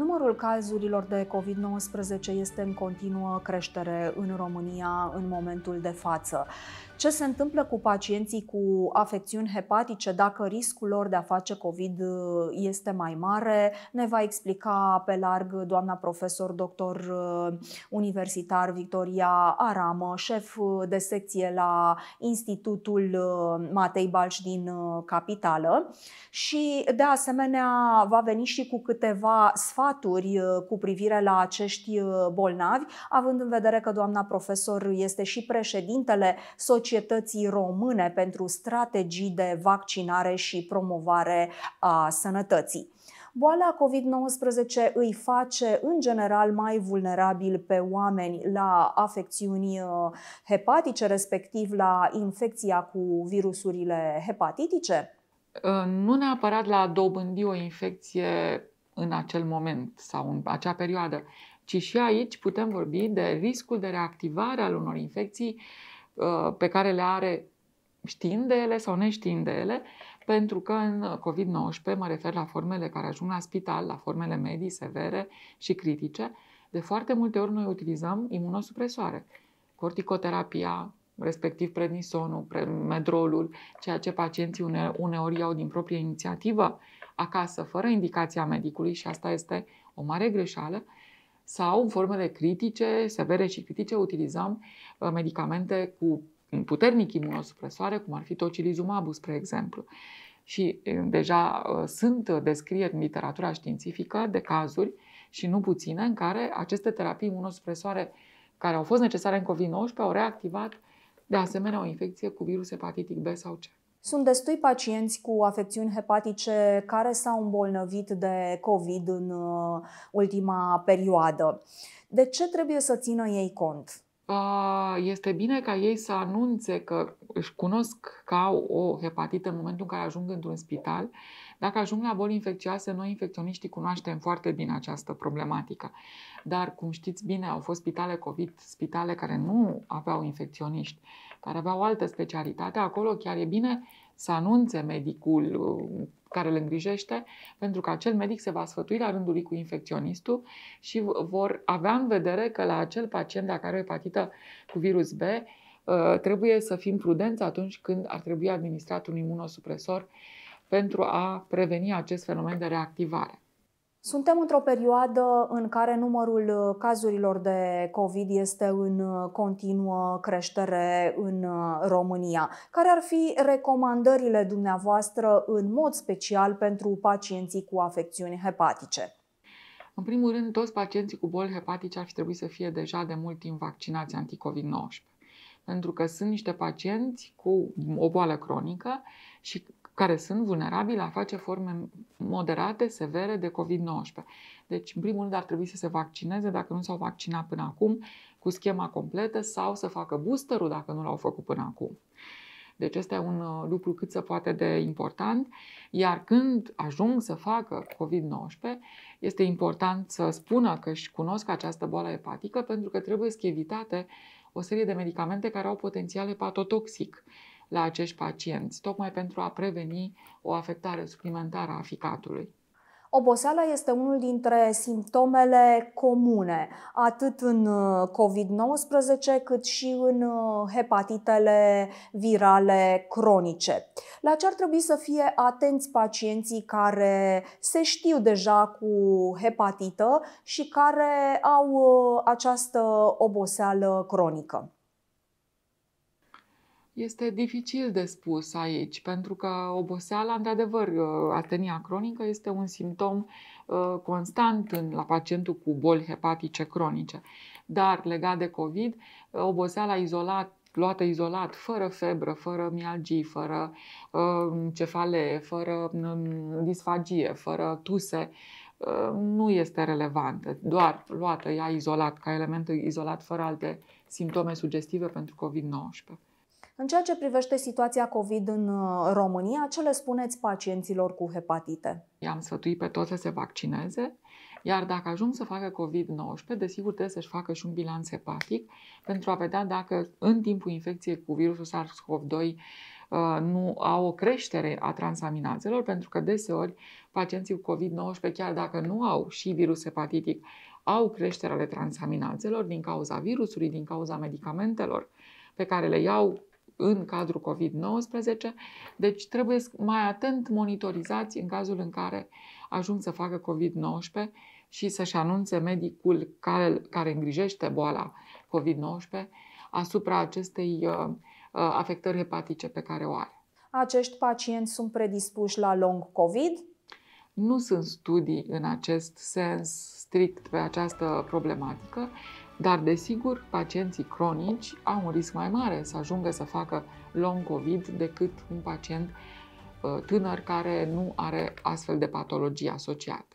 Numărul cazurilor de COVID-19 este în continuă creștere în România în momentul de față. Ce se întâmplă cu pacienții cu afecțiuni hepatice dacă riscul lor de a face COVID uh, este mai mare? Ne va explica pe larg doamna profesor doctor uh, universitar Victoria Aramă, șef uh, de secție la Institutul Matei Balș din Capitală și de asemenea va veni și cu câteva sfaturi cu privire la acești bolnavi, având în vedere că doamna profesor este și președintele Societății societății române pentru strategii de vaccinare și promovare a sănătății. Boala COVID-19 îi face, în general, mai vulnerabil pe oameni la afecțiuni uh, hepatice, respectiv la infecția cu virusurile hepatitice? Uh, nu neapărat la a dobândi o infecție în acel moment sau în acea perioadă, ci și aici putem vorbi de riscul de reactivare al unor infecții Uh, pe care le are știind de ele sau neștiind de ele, pentru că în COVID-19, mă refer la formele care ajung la spital, la formele medii severe și critice, de foarte multe ori noi utilizăm imunosupresoare. Corticoterapia, respectiv prednisonul, medrolul, ceea ce pacienții une, uneori iau din proprie inițiativă acasă, fără indicația medicului și asta este o mare greșeală sau în formele critice, severe și critice, utilizam uh, medicamente cu puternic imunosupresoare, cum ar fi tocilizumab, spre exemplu. Și uh, deja uh, sunt descrieri în literatura științifică de cazuri și nu puține în care aceste terapii imunosupresoare care au fost necesare în COVID-19 au reactivat de asemenea o infecție cu virus hepatitic B sau C. Sunt destui pacienți cu afecțiuni hepatice care s-au îmbolnăvit de COVID în uh, ultima perioadă. De ce trebuie să țină ei cont? Este bine ca ei să anunțe că își cunosc că au o hepatită în momentul în care ajung într-un spital. Dacă ajung la boli infecțioase, noi infecționiștii cunoaștem foarte bine această problematică. Dar, cum știți bine, au fost spitale COVID, spitale care nu aveau infecționiști care avea o altă specialitate, acolo chiar e bine să anunțe medicul uh, care îl îngrijește, pentru că acel medic se va sfătui la rândul lui cu infecționistul și vor avea în vedere că la acel pacient, dacă are o epatită cu virus B, uh, trebuie să fim prudenți atunci când ar trebui administrat un imunosupresor pentru a preveni acest fenomen de reactivare. Suntem într-o perioadă în care numărul uh, cazurilor de COVID este în uh, continuă creștere în uh, România. Care ar fi recomandările dumneavoastră în mod special pentru pacienții cu afecțiuni hepatice? În primul rând, toți pacienții cu boli hepatice ar fi trebuit să fie deja de mult timp vaccinați covid 19 pentru că sunt niște pacienți cu o boală cronică și care sunt vulnerabili a face forme moderate, severe de COVID-19. Deci, în primul rând, ar trebui să se vaccineze dacă nu s-au vaccinat până acum cu schema completă sau să facă boosterul dacă nu l-au făcut până acum. Deci este un uh, lucru cât se poate de important, iar când ajung să facă COVID-19, este important să spună că își cunosc această boală hepatică pentru că trebuie să evitate o serie de medicamente care au potențial epatotoxic la acești pacienți, tocmai pentru a preveni o afectare suplimentară a ficatului. Oboseala este unul dintre simptomele comune, atât în uh, COVID-19, cât și în uh, hepatitele virale cronice. La ce ar trebui să fie atenți pacienții care se știu deja cu hepatită și care au uh, această oboseală cronică? este dificil de spus aici, pentru că oboseala, într-adevăr, uh, atenia cronică este un simptom uh, constant la pacientul cu boli hepatice cronice. Dar, legat de COVID, uh, oboseala izolat luată izolat, fără febră, fără mialgii, fără cefale, cefalee, fără um, disfagie, fără tuse, nu este relevantă. Doar luată ea izolat, ca element izolat, fără alte simptome sugestive pentru COVID-19. În ceea ce privește situația COVID în uh, România, ce le spuneți pacienților cu hepatite? I-am sfătuit pe toți să se vaccineze, iar dacă ajung să facă COVID-19, desigur trebuie să-și facă și un bilanț hepatic pentru a vedea dacă în timpul infecției cu virusul SARS-CoV-2 uh, nu au o creștere a transaminazelor, pentru că deseori pacienții cu COVID-19, chiar dacă nu au și virus hepatitic, au creștere ale transaminazelor din cauza virusului, din cauza medicamentelor pe care le iau în cadrul COVID-19, deci trebuie mai atent monitorizați în cazul în care ajung să facă COVID-19 și să-și anunțe medicul care, care îngrijește boala COVID-19 asupra acestei uh, uh, afectări hepatice pe care o are. Acești pacienți sunt predispuși la long COVID? Nu sunt studii în acest sens strict pe această problematică, dar, desigur, pacienții cronici au un risc mai mare să ajungă să facă long COVID decât un pacient uh, tânăr care nu are astfel de patologie asociată.